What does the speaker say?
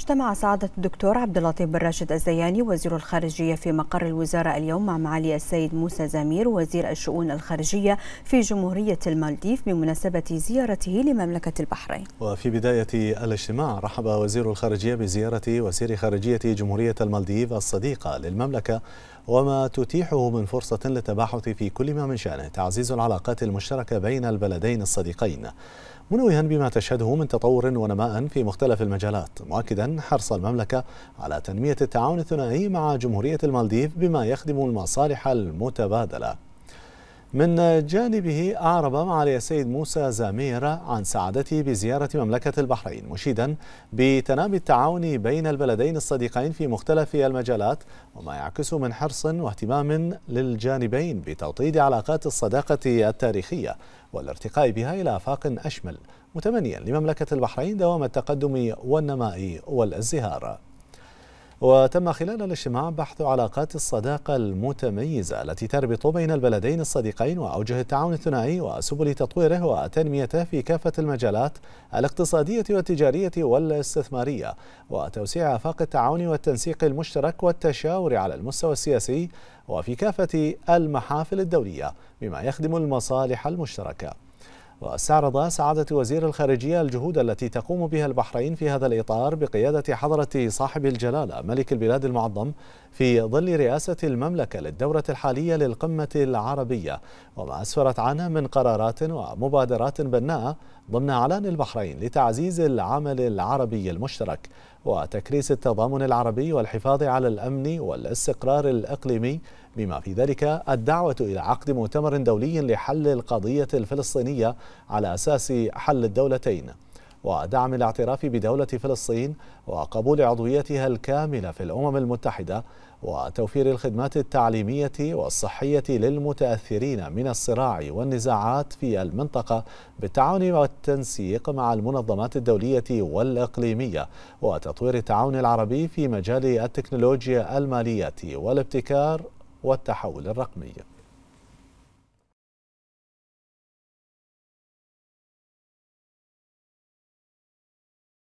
اجتمع سعادة الدكتور عبد اللطيف بن راشد الزياني وزير الخارجية في مقر الوزارة اليوم مع معالي السيد موسى زمير وزير الشؤون الخارجية في جمهورية المالديف بمناسبة زيارته لمملكة البحرين. وفي بداية الاجتماع رحب وزير الخارجية بزيارة وزير خارجية جمهورية المالديف الصديقة للمملكة وما تتيحه من فرصة للتباحث في كل ما من شأنه تعزيز العلاقات المشتركة بين البلدين الصديقين. منوها بما تشهده من تطور ونماء في مختلف المجالات مؤكدا عن حرص المملكة على تنمية التعاون الثنائي مع جمهورية المالديف بما يخدم المصالح المتبادلة من جانبه أعرب معالي السيد موسى زامير عن سعادته بزيارة مملكة البحرين مشيدا بتنامي التعاون بين البلدين الصديقين في مختلف المجالات وما يعكس من حرص واهتمام للجانبين بتوطيد علاقات الصداقة التاريخية والارتقاء بها إلى آفاق أشمل متمنيا لمملكة البحرين دوام التقدم والنماء والازدهار وتم خلال الاجتماع بحث علاقات الصداقة المتميزة التي تربط بين البلدين الصديقين وأوجه التعاون الثنائي وسبل تطويره وتنميته في كافة المجالات الاقتصادية والتجارية والاستثمارية وتوسيع آفاق التعاون والتنسيق المشترك والتشاور على المستوى السياسي وفي كافة المحافل الدولية بما يخدم المصالح المشتركة واستعرض سعادة وزير الخارجية الجهود التي تقوم بها البحرين في هذا الإطار بقيادة حضرة صاحب الجلالة ملك البلاد المعظم في ظل رئاسة المملكة للدورة الحالية للقمة العربية وما أسفرت عنها من قرارات ومبادرات بناءة ضمن أعلان البحرين لتعزيز العمل العربي المشترك وتكريس التضامن العربي والحفاظ على الأمن والاستقرار الإقليمي بما في ذلك الدعوة إلى عقد مؤتمر دولي لحل القضية الفلسطينية على أساس حل الدولتين ودعم الاعتراف بدولة فلسطين وقبول عضويتها الكاملة في الأمم المتحدة وتوفير الخدمات التعليمية والصحية للمتأثرين من الصراع والنزاعات في المنطقة بالتعاون والتنسيق مع المنظمات الدولية والإقليمية وتطوير التعاون العربي في مجال التكنولوجيا المالية والابتكار والتحول الرقمي